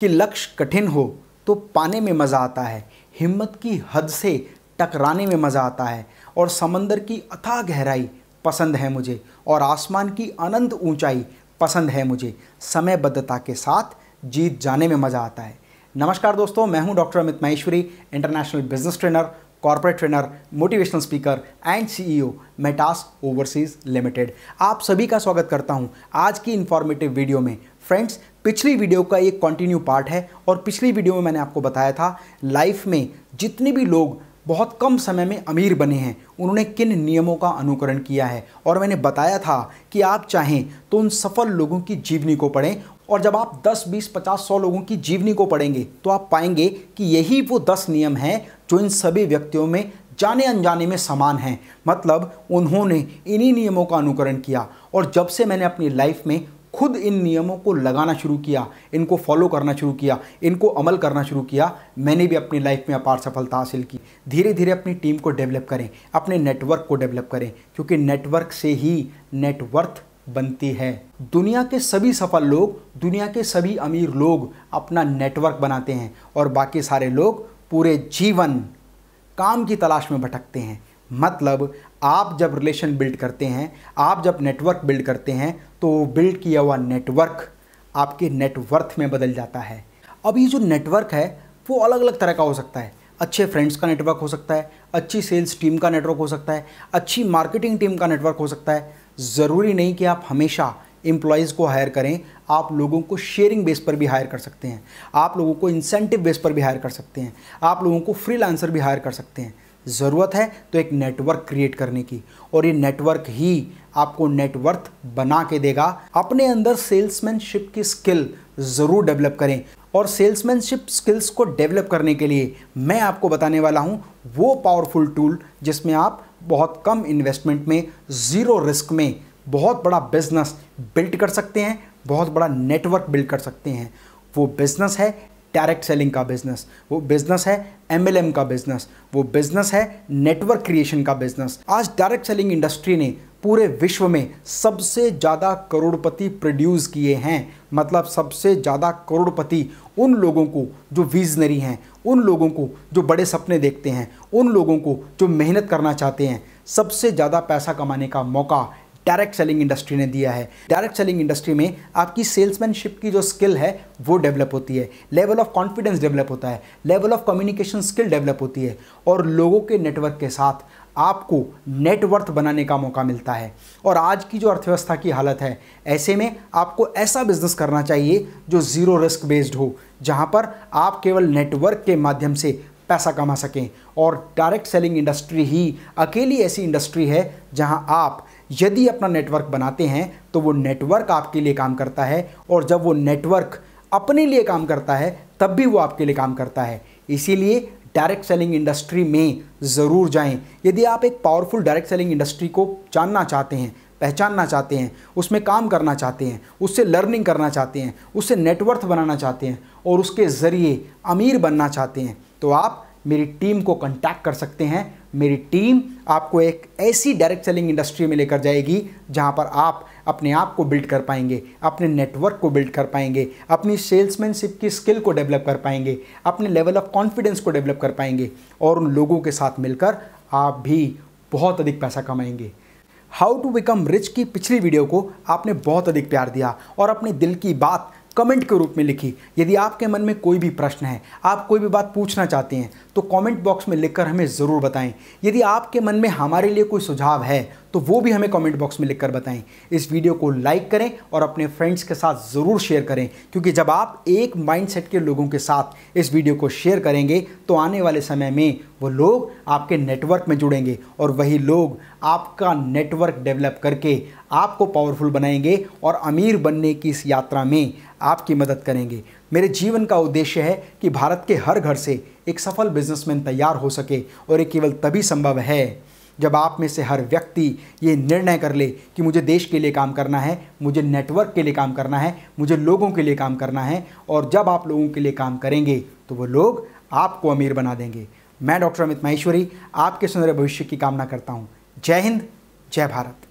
कि लक्ष्य कठिन हो तो पाने में मज़ा आता है हिम्मत की हद से टकराने में मज़ा आता है और समंदर की अथाह गहराई पसंद है मुझे और आसमान की अनंत ऊंचाई पसंद है मुझे समयबद्धता के साथ जीत जाने में मज़ा आता है नमस्कार दोस्तों मैं हूं doctor Amit Maheshwari international business trainer corporate trainer motivational speaker and CEO Metas overseas limited आप सभी का स्वागत करता हूं आज की इन्फॉर्मेटिव वीडियो में फ्रेंड्स पिछली वीडियो का एक कंटिन्यू पार्ट है और पिछली वीडियो में मैंने आपको बताया था लाइफ में जितने भी लोग बहुत कम समय में अमीर बने हैं उन्होंने किन नियमों का अनुकरण किया है और मैंने बताया था कि आप चाहें तो उन सफल लोगों की जीवनी को पढ़ें और जब आप 10, 20, 50, 100 लोगों की जीवनी को पढ़ेंगे तो आप पाएंगे कि यही वो 10 नियम हैं जो तो इन सभी व्यक्तियों में जाने अनजाने में समान हैं मतलब उन्होंने इन्हीं नियमों का अनुकरण किया और जब से मैंने अपनी लाइफ में खुद इन नियमों को लगाना शुरू किया इनको फॉलो करना शुरू किया इनको अमल करना शुरू किया मैंने भी अपनी लाइफ में अपार सफलता हासिल की धीरे धीरे अपनी टीम को डेवलप करें अपने नेटवर्क को डेवलप करें क्योंकि नेटवर्क से ही नेटवर्थ बनती है दुनिया के सभी सफल लोग दुनिया के सभी अमीर लोग अपना नेटवर्क बनाते हैं और बाकी सारे लोग पूरे जीवन काम की तलाश में भटकते हैं मतलब आप जब रिलेशन बिल्ड करते हैं आप जब नेटवर्क बिल्ड करते हैं तो बिल्ड किया हुआ नेटवर्क आपके नेटवर्थ में बदल जाता है अब ये जो नेटवर्क है वो अलग अलग तरह का हो सकता है अच्छे फ्रेंड्स का नेटवर्क हो सकता है अच्छी सेल्स टीम का नेटवर्क हो सकता है अच्छी मार्केटिंग टीम का नेटवर्क हो सकता है ज़रूरी नहीं कि आप हमेशा एम्प्लॉयज़ को हायर करें आप लोगों को शेयरिंग बेस पर भी हायर कर सकते हैं आप लोगों को इंसेंटिव बेस पर भी हायर कर सकते हैं आप लोगों को फ्रीलांसर भी हायर कर सकते हैं ज़रूरत है तो एक नेटवर्क क्रिएट करने की और ये नेटवर्क ही आपको नेटवर्थ बना के देगा अपने अंदर सेल्समैनशिप की स्किल ज़रूर डेवलप करें और सेल्समैनशिप स्किल्स को डेवलप करने के लिए मैं आपको बताने वाला हूँ वो पावरफुल टूल जिसमें आप बहुत कम इन्वेस्टमेंट में ज़ीरो रिस्क में बहुत बड़ा बिजनेस बिल्ड कर सकते हैं बहुत बड़ा नेटवर्क बिल्ड कर सकते हैं वो बिज़नेस है डायरेक्ट सेलिंग का बिज़नेस वो बिज़नेस है एम का बिज़नेस वो बिज़नेस है नेटवर्क क्रिएशन का बिज़नेस आज डायरेक्ट सेलिंग इंडस्ट्री ने पूरे विश्व में सबसे ज़्यादा करोड़पति प्रोड्यूस किए हैं मतलब सबसे ज़्यादा करोड़पति उन लोगों को जो विजनरी हैं उन लोगों को जो बड़े सपने देखते हैं उन लोगों को जो मेहनत करना चाहते हैं सबसे ज़्यादा पैसा कमाने का मौका डायरेक्ट सेलिंग इंडस्ट्री ने दिया है डायरेक्ट सेलिंग इंडस्ट्री में आपकी सेल्समैनशिप की जो स्किल है वो डेवलप होती है लेवल ऑफ कॉन्फिडेंस डेवलप होता है level of communication skill develop होती है और लोगों के नेटवर्क के साथ आपको नेटवर्थ बनाने का मौका मिलता है और आज की जो अर्थव्यवस्था की हालत है ऐसे में आपको ऐसा बिजनेस करना चाहिए जो ज़ीरो रिस्क बेस्ड हो जहाँ पर आप केवल नेटवर्क के माध्यम से पैसा कमा सकें और डायरेक्ट सेलिंग इंडस्ट्री ही अकेली ऐसी इंडस्ट्री है जहां आप यदि अपना नेटवर्क बनाते हैं तो वो नेटवर्क आपके लिए काम करता है और जब वो नेटवर्क अपने लिए काम करता है तब भी वो आपके लिए काम करता है इसीलिए डायरेक्ट सेलिंग इंडस्ट्री में ज़रूर जाएं यदि आप एक पावरफुल डायरेक्ट सेलिंग इंडस्ट्री को जानना चाहते हैं पहचानना चाहते हैं उसमें काम करना चाहते हैं उससे लर्निंग करना चाहते हैं उससे नेटवर्थ बनाना चाहते हैं और उसके ज़रिए अमीर बनना चाहते हैं तो आप मेरी टीम को कॉन्टैक्ट कर सकते हैं मेरी टीम आपको एक ऐसी डायरेक्ट सेलिंग इंडस्ट्री में लेकर जाएगी जहां पर आप अपने आप को बिल्ड कर पाएंगे अपने नेटवर्क को बिल्ड कर पाएंगे अपनी सेल्समैनशिप की स्किल को डेवलप कर पाएंगे अपने लेवल ऑफ कॉन्फिडेंस को डेवलप कर पाएंगे और उन लोगों के साथ मिलकर आप भी बहुत अधिक पैसा कमाएंगे हाउ टू बिकम रिच की पिछली वीडियो को आपने बहुत अधिक प्यार दिया और अपने दिल की बात कमेंट के रूप में लिखी यदि आपके मन में कोई भी प्रश्न है आप कोई भी बात पूछना चाहते हैं तो कमेंट बॉक्स में लिखकर हमें ज़रूर बताएं यदि आपके मन में हमारे लिए कोई सुझाव है तो वो भी हमें कमेंट बॉक्स में लिखकर बताएं इस वीडियो को लाइक करें और अपने फ्रेंड्स के साथ ज़रूर शेयर करें क्योंकि जब आप एक माइंडसेट के लोगों के साथ इस वीडियो को शेयर करेंगे तो आने वाले समय में वो लोग आपके नेटवर्क में जुड़ेंगे और वही लोग आपका नेटवर्क डेवलप करके आपको पावरफुल बनाएंगे और अमीर बनने की इस यात्रा में आपकी मदद करेंगे मेरे जीवन का उद्देश्य है कि भारत के हर घर से एक सफल बिजनेसमैन तैयार हो सके और ये केवल तभी संभव है जब आप में से हर व्यक्ति ये निर्णय कर ले कि मुझे देश के लिए काम करना है मुझे नेटवर्क के लिए काम करना है मुझे लोगों के लिए काम करना है और जब आप लोगों के लिए काम करेंगे तो वो लोग आपको अमीर बना देंगे मैं डॉक्टर अमित माहेश्वरी आपके सुंदर भविष्य की कामना करता हूँ जय हिंद जय भारत